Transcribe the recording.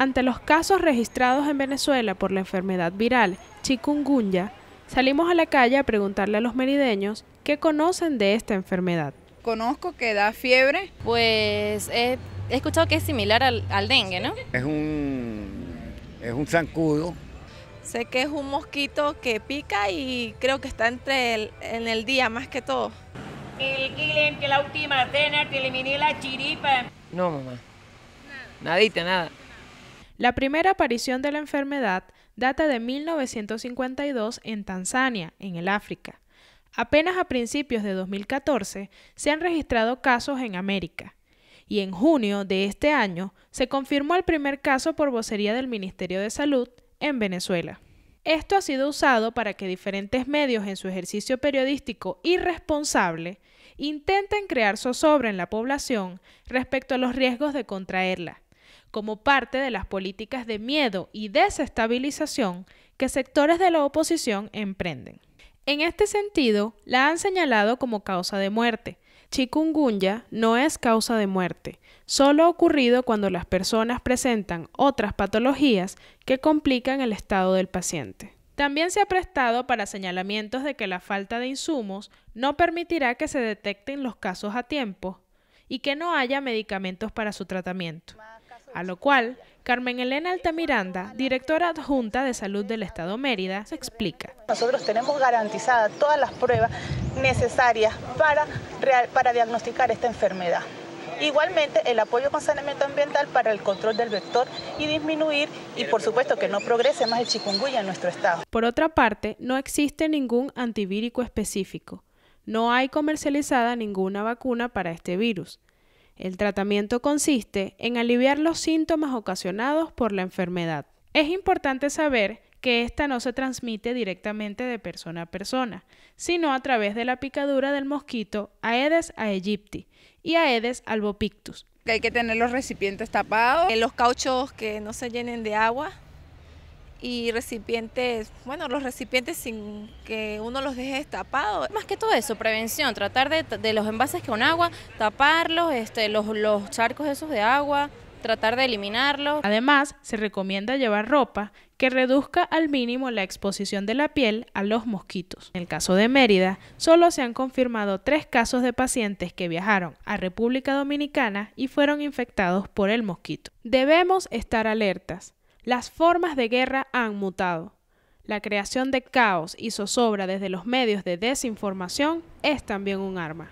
Ante los casos registrados en Venezuela por la enfermedad viral chikungunya, salimos a la calle a preguntarle a los merideños qué conocen de esta enfermedad. Conozco que da fiebre. Pues he escuchado que es similar al, dengue, ¿no? Es un, es un zancudo. Sé que es un mosquito que pica y creo que está entre en el día más que todo. El que que la última chiripa. No, mamá. Nada. nada. La primera aparición de la enfermedad data de 1952 en Tanzania, en el África. Apenas a principios de 2014 se han registrado casos en América. Y en junio de este año se confirmó el primer caso por vocería del Ministerio de Salud en Venezuela. Esto ha sido usado para que diferentes medios en su ejercicio periodístico irresponsable intenten crear zozobra en la población respecto a los riesgos de contraerla como parte de las políticas de miedo y desestabilización que sectores de la oposición emprenden. En este sentido, la han señalado como causa de muerte. Chikungunya no es causa de muerte, solo ha ocurrido cuando las personas presentan otras patologías que complican el estado del paciente. También se ha prestado para señalamientos de que la falta de insumos no permitirá que se detecten los casos a tiempo y que no haya medicamentos para su tratamiento a lo cual Carmen Elena Altamiranda, directora adjunta de salud del Estado Mérida, se explica. Nosotros tenemos garantizadas todas las pruebas necesarias para, diagnosticar esta enfermedad. Igualmente, el apoyo con saneamiento ambiental para el control del vector y disminuir, y por supuesto que no progrese más el chikungunya en nuestro estado. Por otra parte, no existe ningún antivírico específico. No hay comercializada ninguna vacuna para este virus. El tratamiento consiste en aliviar los síntomas ocasionados por la enfermedad. Es importante saber que esta no se transmite directamente de persona a persona, sino a través de la picadura del mosquito Aedes aegypti y Aedes albopictus. Hay que tener los recipientes tapados, eh, los cauchos que no se llenen de agua, y recipientes, bueno, los recipientes sin que uno los deje destapados. Más que todo eso, prevención, tratar de, los envases con agua, taparlos, este, los, los charcos esos de agua, tratar de eliminarlos. Además, se recomienda llevar ropa que reduzca al mínimo la exposición de la piel a los mosquitos. En el caso de Mérida, solo se han confirmado tres casos de pacientes que viajaron a República Dominicana y fueron infectados por el mosquito. Debemos estar alertas las formas de guerra han mutado. La creación de caos y zozobra desde los medios de desinformación es también un arma.